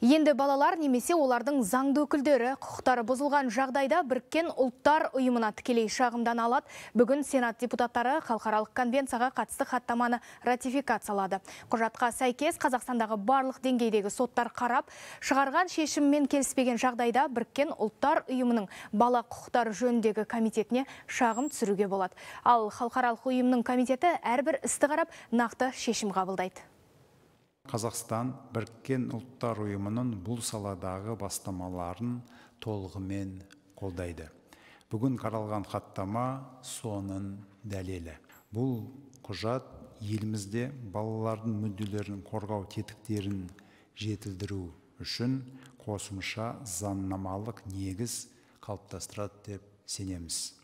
Енді балалар немесе олардың заңды өкілдері құқықтары бұзылған жағдайда біркен ұлттар ұйымына тікелей шағымдан алады. Бүгін Сенат депутаттары халықаралық конвенцияға қатысты хаттаманы ратификациялады. Құжатқа сәйкес Қазақстандағы барлық деңгейдегі соттар қарап, шығарған шешіммен келіспеген жағдайда біркен ұлттар ұйымының бала құқықтары жөніндегі комитетіне шағым түсіруге болады. Ал халықаралық ұйымның комитеті әрбір істі қарап нақты шешім қабылдайды қазақстан біріккен ұлттар ұйымының бұл саладағы бастамаларын толығымен қолдайды бүгін қаралған хаттама соның дәлелі бұл құжат елімізде балалардың мүдделерін қорғау тетіктерін жетілдіру үшін қосымша заңнамалық негіз қалыптастырады деп сенеміз